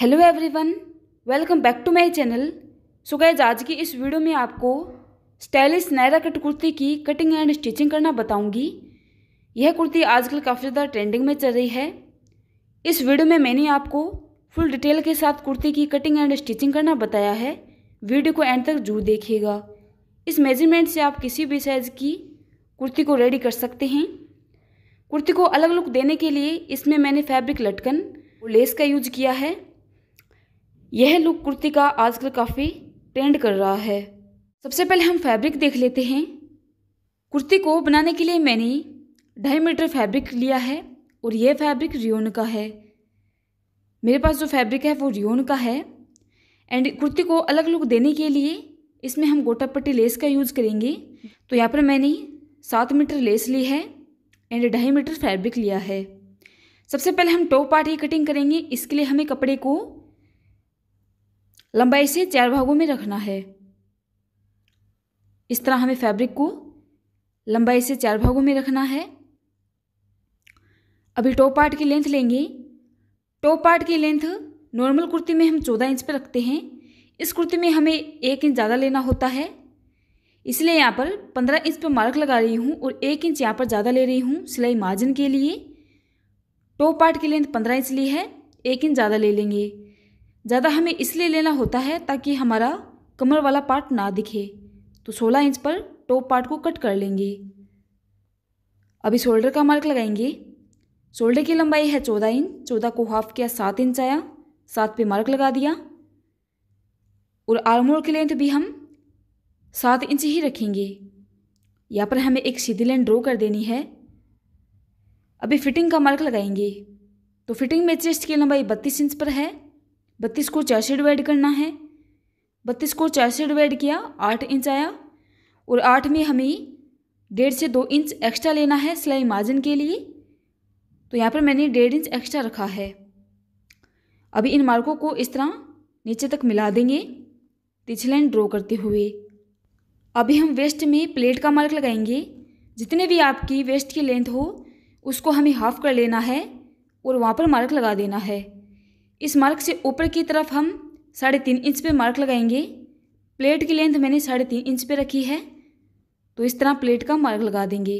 hello everyone welcome back to my channel so guys आज की इस वीडियो में आपको स्टाइलिश नायरा कट कुर्ती की कटिंग एंड स्टिचिंग करना बताऊंगी यह कुर्ती आजकल काफ़ी ज़्यादा ट्रेंडिंग में चल रही है इस वीडियो में मैंने आपको फुल डिटेल के साथ कुर्ती की कटिंग एंड स्टिचिंग करना बताया है वीडियो को एंड तक जरूर देखिएगा इस मेजरमेंट से आप किसी भी साइज़ की कुर्ती को रेडी कर सकते हैं कुर्ती को अलग लुक देने के लिए इसमें मैंने फैब्रिक लटकन लेस का यूज किया है यह लुक कुर्ती का आजकल काफ़ी ट्रेंड कर रहा है सबसे पहले हम फैब्रिक देख लेते हैं कुर्ती को बनाने के लिए मैंने ढाई मीटर फैब्रिक लिया है और यह फैब्रिक रियोन का है मेरे पास जो फैब्रिक है वो रियोन का है एंड कुर्ती को अलग लुक देने के लिए इसमें हम गोटा पट्टी लेस का यूज़ करेंगे तो यहाँ पर मैंने सात मीटर लेस ली है एंड ढाई मीटर फैब्रिक लिया है सबसे पहले हम टॉप पार्ट की कटिंग करेंगे इसके लिए हमें कपड़े को लंबाई से चार भागों में रखना है इस तरह हमें फैब्रिक को लंबाई से चार भागों में रखना है अभी टॉप पार्ट की लेंथ लेंगे टॉप पार्ट की लेंथ नॉर्मल कुर्ती में हम चौदह इंच पर रखते हैं इस कुर्ती में हमें एक इंच ज़्यादा लेना होता है इसलिए यहाँ पर पंद्रह इंच पर मार्क लगा रही हूँ और एक इंच यहाँ पर ज़्यादा ले रही हूँ सिलाई मार्जिन के लिए टॉप पार्ट की लेंथ पंद्रह इंच ली है एक इंच ज़्यादा ले लेंगे ज़्यादा हमें इसलिए लेना होता है ताकि हमारा कमर वाला पार्ट ना दिखे तो 16 इंच पर टॉप पार्ट को कट कर लेंगे अभी शोल्डर का मार्क लगाएंगे शोल्डर की लंबाई है चौदह इंच चौदह को हाफ किया सात इंच आया सात पे मार्क लगा दिया और आर्मोर की लेंथ भी हम सात इंच ही रखेंगे यहाँ पर हमें एक सीधी लाइन ड्रॉ कर देनी है अभी फिटिंग का मार्क लगाएंगे तो फिटिंग में चेस्ट की लंबाई बत्तीस इंच पर है बत्तीस को चार से डिवाइड करना है बत्तीस को चार से डिवाइड किया आठ इंच आया और आठ में हमें डेढ़ से दो इंच एक्स्ट्रा लेना है सिलाई मार्जिन के लिए तो यहाँ पर मैंने डेढ़ इंच एक्स्ट्रा रखा है अभी इन मार्कों को इस तरह नीचे तक मिला देंगे लाइन ड्रॉ करते हुए अभी हम वेस्ट में प्लेट का मार्क लगाएंगे जितने भी आपकी वेस्ट की लेंथ हो उसको हमें हाफ कर लेना है और वहाँ पर मार्क लगा देना है इस मार्क से ऊपर की तरफ हम साढ़े तीन इंच पे मार्क लगाएंगे प्लेट की लेंथ मैंने साढ़े तीन इंच पे रखी है तो इस तरह प्लेट का मार्क लगा देंगे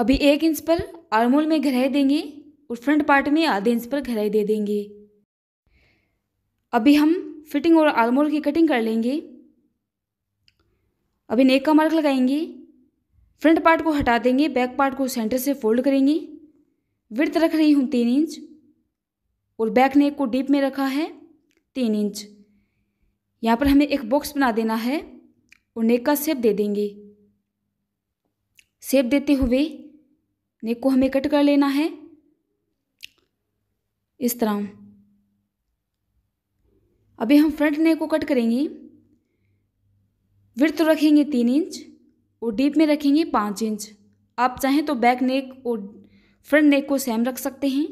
अभी एक इंच पर आर्मोल में घराई देंगे और फ्रंट पार्ट में आधे इंच पर गहराई दे देंगे अभी हम फिटिंग और आर्मोल की कटिंग कर लेंगे अभी नेक का मार्क लगाएंगे फ्रंट पार्ट को हटा देंगे बैक पार्ट को सेंटर से फोल्ड करेंगे विर्थ रख रही हूँ तीन इंच और बैक नेक को डीप में रखा है तीन इंच यहाँ पर हमें एक बॉक्स बना देना है और नेक का सेप दे देंगे सेप देते हुए नेक को हमें कट कर लेना है इस तरह अभी हम फ्रंट नेक को कट करेंगे वृत्त रखेंगे तीन इंच और डीप में रखेंगे पाँच इंच आप चाहें तो बैक नेक और फ्रंट नेक को सेम रख सकते हैं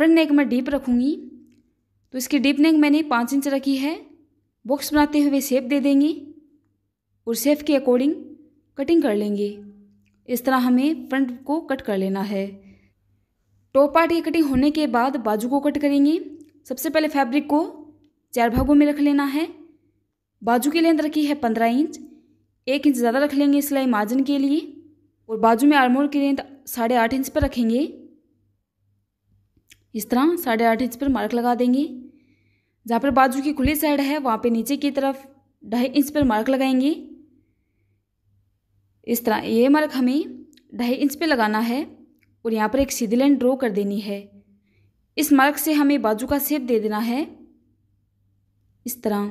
फ्रंट नेक मैं डीप रखूँगी तो इसकी डीप नेक मैंने पाँच इंच रखी है बॉक्स बनाते हुए सेप दे देंगे और सेफ के अकॉर्डिंग कटिंग कर लेंगे इस तरह हमें फ्रंट को कट कर लेना है टॉप पार्ट की कटिंग होने के बाद बाजू को कट करेंगे सबसे पहले फैब्रिक को चार भागों में रख लेना है बाजू की लेंथ रखी है पंद्रह इंच एक इंच ज़्यादा रख लेंगे सिलाई मार्जिन के लिए और बाजू में आर्मोर की लेंथ साढ़े आठ इंच पर रखेंगे इस तरह साढ़े आठ इंच पर मार्क लगा देंगे जहाँ पर बाजू की खुली साइड है वहाँ पे नीचे की तरफ ढाई इंच पर मार्क लगाएंगे इस तरह ये मार्क हमें ढाई इंच पर लगाना है और यहाँ पर एक सीधी लाइन ड्रॉ कर देनी है इस मार्क से हमें बाजू का सेप दे देना है इस तरह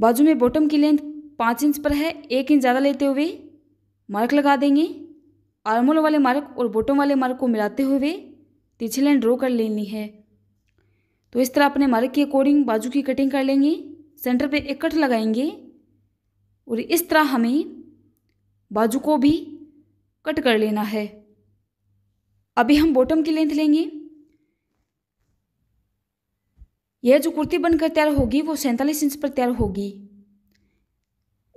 बाजू में बॉटम की लेंथ पाँच इंच पर है एक इंच ज़्यादा लेते हुए मार्क लगा देंगे आर्मोल वाले मार्क और बॉटम वाले मार्क को मिलाते हुए तिरछी लाइन ड्रॉ कर लेनी है तो इस तरह अपने मार्ग के अकॉर्डिंग बाजू की कटिंग कर लेंगे सेंटर पे एक कट लगाएंगे और इस तरह हमें बाजू को भी कट कर लेना है अभी हम बॉटम की लेंथ लेंगे यह जो कुर्ती बनकर तैयार होगी वो सैंतालीस इंच पर तैयार होगी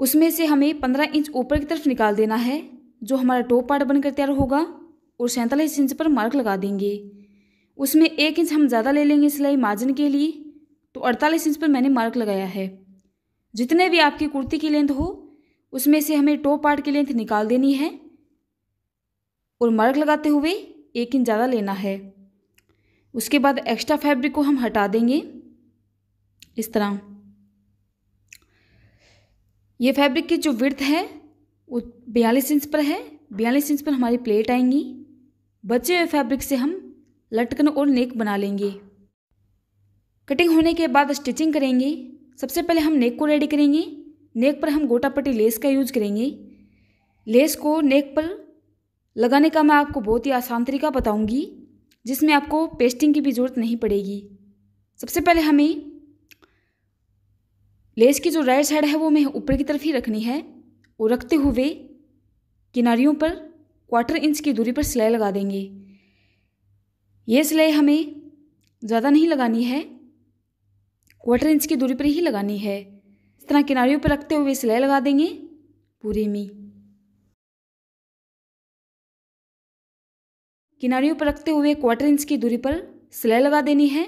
उसमें से हमें पंद्रह इंच ऊपर की तरफ निकाल देना है जो हमारा टॉप पार्ट बनकर तैयार होगा और सैंतालीस इंच पर मार्क लगा देंगे उसमें एक इंच हम ज़्यादा ले लेंगे सिलाई मार्जिन के लिए तो अड़तालीस इंच पर मैंने मार्क लगाया है जितने भी आपकी कुर्ती की लेंथ हो उसमें से हमें टॉप पार्ट की लेंथ निकाल देनी है और मार्क लगाते हुए एक इंच ज़्यादा लेना है उसके बाद एक्स्ट्रा फैब्रिक को हम हटा देंगे इस तरह ये फैब्रिक की जो विर्थ है वो बयालीस इंच पर है बयालीस इंच पर हमारी प्लेट आएंगी बचे हुए फैब्रिक से हम लटकन और नेक बना लेंगे कटिंग होने के बाद स्टिचिंग करेंगे सबसे पहले हम नेक को रेडी करेंगे नेक पर हम गोटा पट्टी लेस का यूज करेंगे लेस को नेक पर लगाने का मैं आपको बहुत ही आसान तरीका बताऊंगी जिसमें आपको पेस्टिंग की भी ज़रूरत नहीं पड़ेगी सबसे पहले हमें लेस की जो राइट साइड है वो हमें ऊपर की तरफ ही रखनी है और रखते हुए किनारियों पर क्वार्टर इंच की दूरी पर सिलाई लगा देंगे ये सिलाई हमें ज़्यादा नहीं लगानी है क्वार्टर इंच की दूरी पर ही लगानी है इस तरह किनारियों पर रखते हुए सिलाई लगा देंगे पूरे में किनारियों पर रखते हुए क्वार्टर इंच की दूरी पर सिलाई लगा देनी है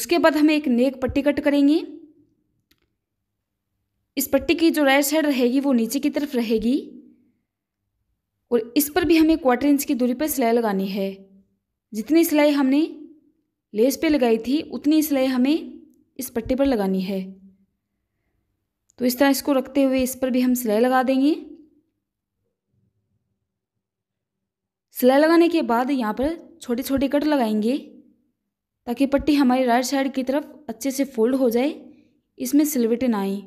उसके बाद हमें एक नेक पट्टी कट करेंगे इस पट्टी की जो राइट साइड रहेगी वो नीचे की तरफ रहेगी और इस पर भी हमें क्वार्टर इंच की दूरी पर सिलाई लगानी है जितनी सिलाई हमने लेस पे लगाई थी उतनी सिलाई हमें इस पट्टी पर लगानी है तो इस तरह इसको रखते हुए इस पर भी हम सिलाई लगा देंगे सिलाई लगाने के बाद यहाँ पर छोटे छोटे कट लगाएंगे ताकि पट्टी हमारी राइट साइड की तरफ अच्छे से फोल्ड हो जाए इसमें सिलवटें ना आए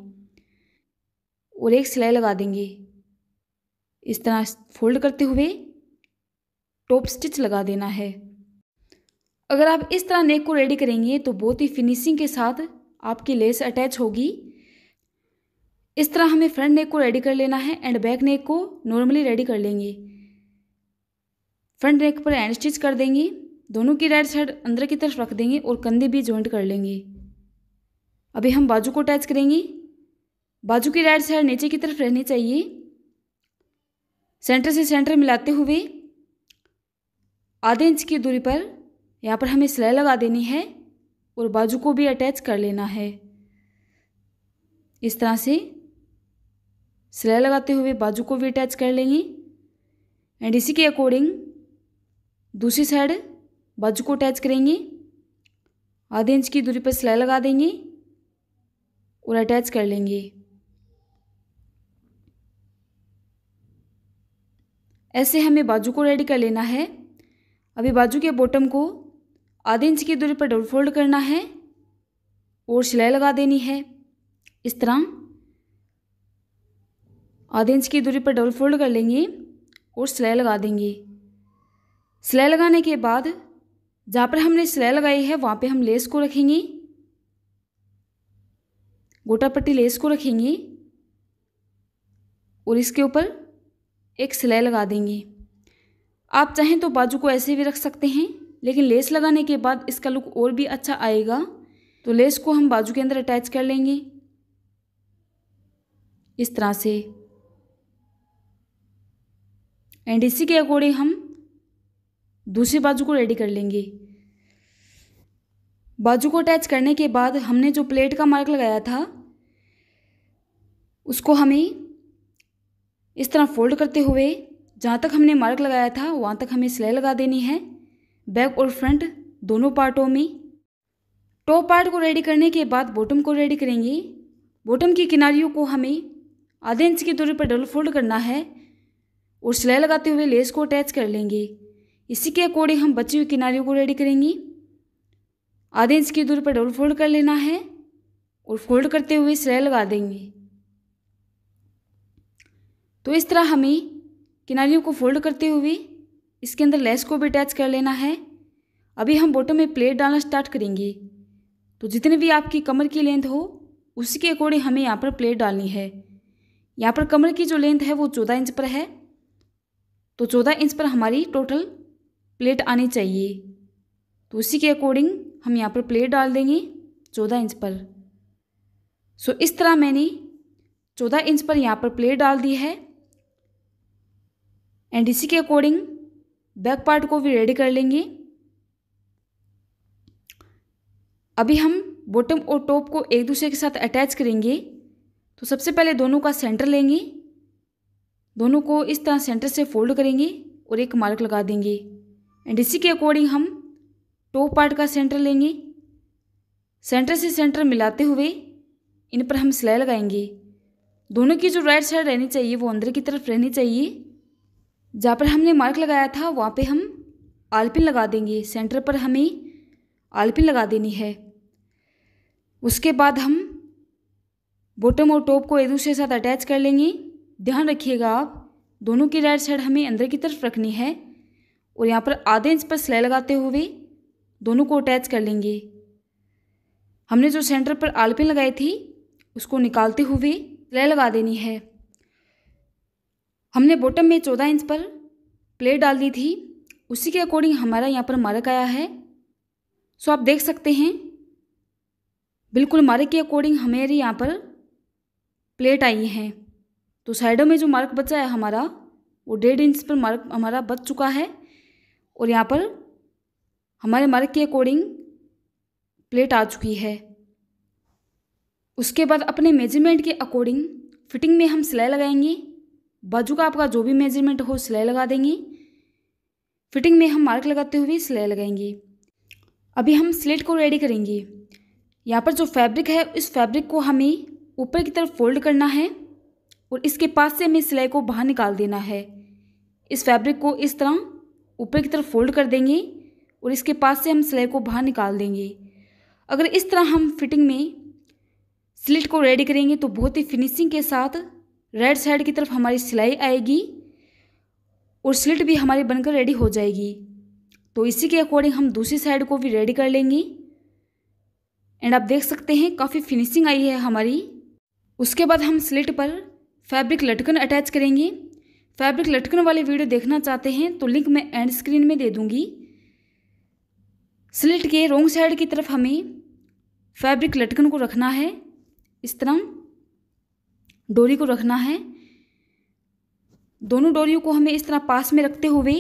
और एक सिलाई लगा देंगे इस तरह फोल्ड करते हुए टॉप स्टिच लगा देना है अगर आप इस तरह नेक को रेडी करेंगे तो बहुत ही फिनिशिंग के साथ आपकी लेस अटैच होगी इस तरह हमें फ्रंट नेक को रेडी कर लेना है एंड बैक नेक को नॉर्मली रेडी कर लेंगे फ्रंट नेक पर एंड स्टिच कर देंगे दोनों की राइट साइड अंदर की तरफ रख देंगे और कंधे भी जॉइंट कर लेंगे अभी हम बाजू को अटैच करेंगे बाजू की राइट साइड नीचे की तरफ रहनी चाहिए सेंटर से सेंटर मिलाते हुए आधे इंच की दूरी पर यहाँ पर हमें सिलाई लगा देनी है और बाजू को भी अटैच कर लेना है इस तरह से सिलाई लगाते हुए बाजू को भी अटैच कर लेंगे एंड इसी के अकॉर्डिंग दूसरी साइड बाजू को अटैच करेंगे आधे इंच की दूरी पर सिलाई लगा देंगे और अटैच कर लेंगे ऐसे हमें बाजू को रेडी कर लेना है अभी बाजू के बॉटम को आधे इंच की दूरी पर डबल फोल्ड करना है और सिलाई लगा देनी है इस तरह आधे इंच की दूरी पर डबल फोल्ड कर लेंगे और सिलाई लगा देंगे सिलाई लगाने के बाद जहाँ पर हमने सिलाई लगाई है वहाँ पे हम लेस को रखेंगे गोटा पट्टी लेस को रखेंगे और इसके ऊपर एक सिलाई लगा देंगे आप चाहें तो बाजू को ऐसे भी रख सकते हैं लेकिन लेस लगाने के बाद इसका लुक और भी अच्छा आएगा तो लेस को हम बाजू के अंदर अटैच कर लेंगे इस तरह से एंड इसी के अकॉर्डिंग हम दूसरे बाजू को रेडी कर लेंगे बाजू को अटैच करने के बाद हमने जो प्लेट का मार्क लगाया था उसको हमें इस तरह फोल्ड करते हुए जहाँ तक हमने मार्क लगाया था वहाँ तक हमें सिलाई लगा देनी है बैक और फ्रंट दोनों पार्टों में टॉप पार्ट को रेडी करने के बाद बॉटम को रेडी करेंगे बॉटम की किनारियों को हमें आधे इंच की दूरी पर डबल फोल्ड करना है और सिलाई लगाते हुए लेस को अटैच कर लेंगे इसी के अकॉर्डिंग हम बची हुई किनारियों को रेडी करेंगे आधे इंच की दूरी पर डबल फोल्ड कर लेना है और फोल्ड करते हुए सिलाई लगा देंगे तो इस तरह हमें किनारियों को फोल्ड करते हुए इसके अंदर लेस को भी अटैच कर लेना है अभी हम बॉटम में प्लेट डालना स्टार्ट करेंगे तो जितने भी आपकी कमर की लेंथ हो उसी के अकॉर्डिंग हमें यहाँ पर प्लेट डालनी है यहाँ पर कमर की जो लेंथ है वो चौदह इंच पर है तो चौदह इंच पर हमारी टोटल प्लेट आनी चाहिए तो उसी के अकॉर्डिंग हम यहाँ पर प्लेट डाल देंगे चौदह इंच पर सो इस तरह मैंने चौदह इंच पर यहाँ पर प्लेट डाल दी है एंड इसी के अकॉर्डिंग बैक पार्ट को भी रेडी कर लेंगे अभी हम बॉटम और टॉप को एक दूसरे के साथ अटैच करेंगे तो सबसे पहले दोनों का सेंटर लेंगे दोनों को इस तरह सेंटर से फोल्ड करेंगे और एक मार्क लगा देंगे एंड इसी के अकॉर्डिंग हम टॉप पार्ट का सेंटर लेंगे सेंटर से सेंटर मिलाते हुए इन पर हम सिलाई लगाएंगे दोनों की जो राइट साइड रहनी चाहिए वो अंदर की तरफ रहनी चाहिए जहाँ पर हमने मार्क लगाया था वहाँ पे हम आलपिन लगा देंगे सेंटर पर हमें आलपिन लगा देनी है उसके बाद हम बॉटम और टॉप को एक दूसरे के साथ अटैच कर लेंगे ध्यान रखिएगा आप दोनों की राइट साइड हमें अंदर की तरफ रखनी है और यहाँ पर आधे इंच पर सिलाई लगाते हुए दोनों को अटैच कर लेंगे हमने जो सेंटर पर आलपिन लगाई थी उसको निकालते हुए सिलाई लगा देनी है हमने बॉटम में चौदह इंच पर प्लेट डाल दी थी उसी के अकॉर्डिंग हमारा यहाँ पर मार्क आया है सो आप देख सकते हैं बिल्कुल मार्क के अकॉर्डिंग हमारी यहाँ पर प्लेट आई है तो साइडों में जो मार्क बचा है हमारा वो डेढ़ इंच पर मार्क हमारा बच चुका है और यहाँ पर हमारे मार्क के अकॉर्डिंग प्लेट आ चुकी है उसके बाद अपने मेजरमेंट के अकॉर्डिंग फिटिंग में हम सिलाई लगाएंगे बाजू का आपका जो भी मेजरमेंट हो सिलाई लगा देंगे फिटिंग में हम मार्क लगाते हुए सिलाई लगाएंगे अभी हम स्लेट को रेडी करेंगे यहाँ पर जो फैब्रिक है उस फैब्रिक को हमें ऊपर की तरफ फोल्ड करना है और इसके पास से हमें सिलाई को बाहर निकाल देना है इस फैब्रिक को इस तरह ऊपर की तरफ फोल्ड कर देंगे और इसके पास से हम सिलाई को बाहर निकाल देंगे अगर इस तरह हम फिटिंग में स्लिट को रेडी करेंगे तो बहुत ही फिनिशिंग के साथ रेड साइड की तरफ हमारी सिलाई आएगी और स्लिट भी हमारी बनकर रेडी हो जाएगी तो इसी के अकॉर्डिंग हम दूसरी साइड को भी रेडी कर लेंगे एंड आप देख सकते हैं काफ़ी फिनिशिंग आई है हमारी उसके बाद हम स्लिट पर फैब्रिक लटकन अटैच करेंगे फैब्रिक लटकन वाले वीडियो देखना चाहते हैं तो लिंक मैं एंड स्क्रीन में दे दूँगी स्लिट के रोंग साइड की तरफ हमें फैब्रिक लटकन को रखना है इस तरह डोरी को रखना है दोनों डोरियों को हमें इस तरह पास में रखते हुए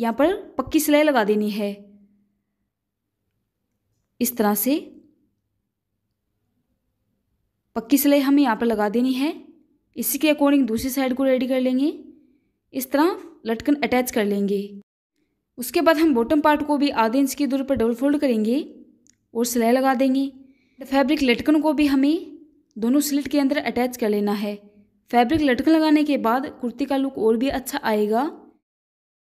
यहाँ पर पक्की सिलाई लगा देनी है इस तरह से पक्की सिलाई हमें यहाँ पर लगा देनी है इसी के अकॉर्डिंग दूसरी साइड को रेडी कर लेंगे इस तरह लटकन अटैच कर लेंगे उसके बाद हम बॉटम पार्ट को भी आधे इंच की दूरी पर डबल फोल्ड करेंगे और सिलाई लगा देंगे फैब्रिक लटकन को भी हमें दोनों स्लिट के अंदर अटैच कर लेना है फैब्रिक लटकन लगाने के बाद कुर्ती का लुक और भी अच्छा आएगा